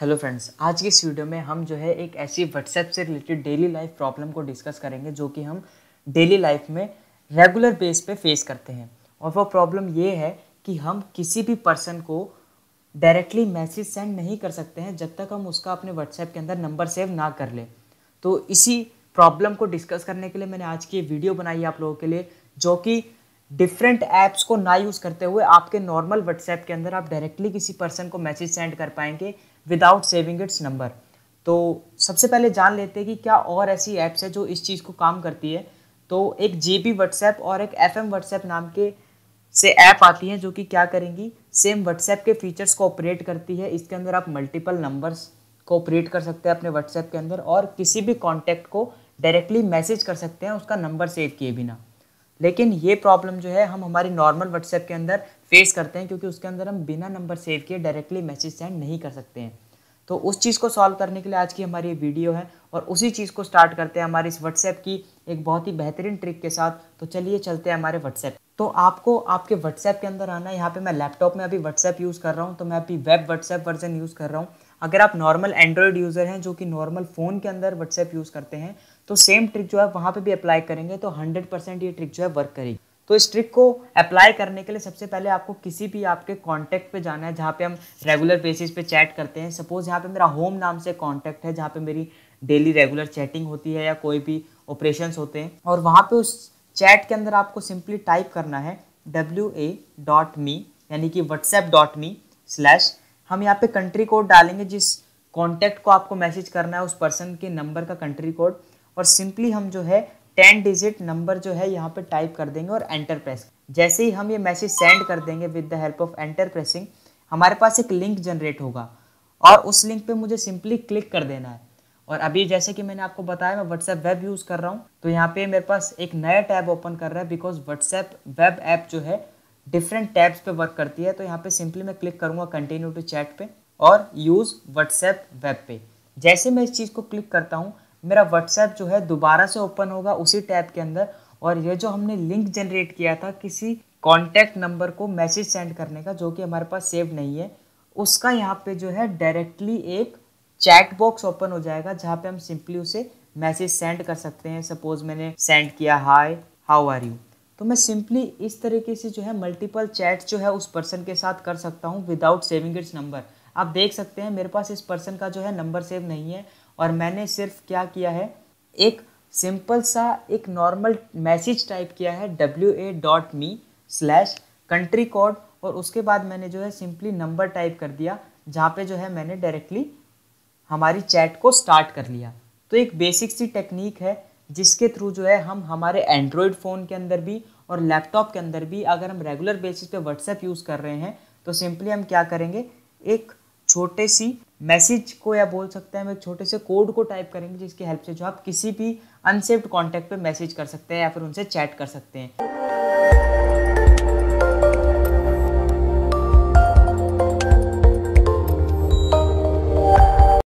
hello friends आज की इस वीडियो में हम जो है एक ऐसी व्हाट्सएप से रिलेटेड डेली लाइफ प्रॉब्लम को डिस्कस करेंगे जो कि हम डेली लाइफ में रेगुलर बेस पे फेस करते हैं और वो प्रॉब्लम ये है कि हम किसी भी पर्सन को डायरेक्टली मैसेज सेंड नहीं कर सकते हैं जब तक हम उसका अपने व्हाट्सएप के अंदर नंबर सेव ना कर लें तो इसी प्रॉब्लम को डिस्कस करने के लिए मैंने आज की वीडियो बनाई है आप लोगों के लिए जो कि डिफरेंट ऐप्स को ना यूज़ करते हुए आपके नॉर्मल व्हाट्सएप के अंदर आप डायरेक्टली किसी पर्सन को मैसेज सेंड कर पाएंगे विदाउट सेविंग इट्स नंबर तो सबसे पहले जान लेते हैं कि क्या और ऐसी ऐप्स है जो इस चीज़ को काम करती है तो एक जे पी व्हाट्सएप और एक एफ एम व्हाट्सएप नाम के से ऐप आती हैं जो कि क्या करेंगी सेम व्हाट्सएप के फीचर्स को ऑपरेट करती है इसके अंदर आप मल्टीपल नंबर्स को ऑपरेट कर सकते हैं अपने व्हाट्सएप के अंदर और किसी भी कॉन्टैक्ट को डायरेक्टली मैसेज कर सकते हैं उसका नंबर सेव किए बिना लेकिन ये प्रॉब्लम जो है हम हमारे नॉर्मल व्हाट्सएप के अंदर फेस करते हैं क्योंकि उसके अंदर हम बिना नंबर सेव किए डायरेक्टली मैसेज सेंड नहीं कर सकते हैं तो उस चीज़ को सॉल्व करने के लिए आज की हमारी ये वीडियो है और उसी चीज़ को स्टार्ट करते हैं हमारे इस व्हाट्सएप की एक बहुत ही बेहतरीन ट्रिक के साथ तो चलिए चलते हैं हमारे व्हाट्सएप तो आपको आपके व्हाट्सएप के अंदर आना है यहाँ पे मैं लैपटॉप में अभी व्हाट्सएप यूज़ कर रहा हूँ तो मैं अभी वेब व्हाट्सएप वर्जन यूज़ कर रहा हूँ अगर आप नॉर्मल एंड्रॉयड यूज़र हैं जो कि नॉर्मल फ़ोन के अंदर व्हाट्सएप यूज़ करते हैं तो सेम ट्रिक जो है वहाँ पे भी अप्लाई करेंगे तो 100 परसेंट ये ट्रिक जो है वर्क करेगी तो इस ट्रिक को अप्लाई करने के लिए सबसे पहले आपको किसी भी आपके कॉन्टैक्ट पे जाना है जहाँ पे हम रेगुलर बेसिस पे चैट करते हैं सपोज़ यहाँ पे मेरा होम नाम से कॉन्टैक्ट है जहाँ पे मेरी डेली रेगुलर चैटिंग होती है या कोई भी ऑपरेशन होते हैं और वहाँ पर उस चैट के अंदर आपको सिंपली टाइप करना है डब्ल्यू ए डॉट मी यानी कि व्हाट्सएप डॉट मी स्लैश हम यहाँ पे कंट्री कोड डालेंगे जिस कॉन्टैक्ट को आपको मैसेज करना है उस पर्सन के नंबर का कंट्री कोड और सिंपली हम जो है टेन डिजिट नंबर जो है यहाँ पे टाइप कर देंगे और एंटर प्रेस जैसे ही हम ये मैसेज सेंड कर देंगे with the help of enter pressing हमारे पास एक लिंक जनरेट होगा और उस लिंक पे मुझे सिंपली क्लिक कर देना है और अभी जैसे कि मैंने आपको बताया मैं व्हाट्सएप वेब यूज़ कर रहा हूँ तो यहाँ पे मेरे पास एक नया टैब ओपन कर रहा है बिकॉज व्हाट्सएप वेब ऐप जो है डिफरेंट टैब्स पे वर्क करती है तो यहाँ पे सिंपली मैं क्लिक करूँगा कंटिन्यू टू चैट पे और यूज़ व्हाट्सएप वेब पे जैसे मैं इस चीज़ को क्लिक करता हूँ मेरा व्हाट्सएप जो है दोबारा से ओपन होगा उसी टैब के अंदर और ये जो हमने लिंक जनरेट किया था किसी कॉन्टैक्ट नंबर को मैसेज सेंड करने का जो कि हमारे पास सेव नहीं है उसका यहाँ पे जो है डायरेक्टली एक चैट बॉक्स ओपन हो जाएगा जहाँ पे हम सिंपली उसे मैसेज सेंड कर सकते हैं सपोज मैंने सेंड किया हाय हाउ आर यू तो मैं सिंपली इस तरीके से जो है मल्टीपल चैट जो है उस पर्सन के साथ कर सकता हूँ विदाउट सेविंग इट्स नंबर आप देख सकते हैं मेरे पास इस पर्सन का जो है नंबर सेव नहीं है और मैंने सिर्फ क्या किया है एक सिंपल सा एक नॉर्मल मैसेज टाइप किया है W A dot me slash country code और उसके बाद मैंने जो है सिंपली नंबर टाइप कर दिया जहाँ पे जो है मैंने डायरेक्टली हमारी चैट को स्टार्ट कर लिया तो एक बेसिक सी टेक्निक है जिसके थ्रू जो है हम हमारे एंड्रॉयड फ़ोन के अंदर भी और लैपटॉप के अंदर भी अगर हम रेगुलर बेसिस पे व्हाट्सएप यूज़ कर रहे हैं तो सिंपली हम क्या करेंगे एक छोटे सी मैसेज को या बोल सकते हैं हम एक छोटे से कोड को टाइप करेंगे जिसकी हेल्प से जो आप किसी भी अनसेव्ड कॉन्टैक्ट पे मैसेज कर सकते हैं या फिर उनसे चैट कर सकते हैं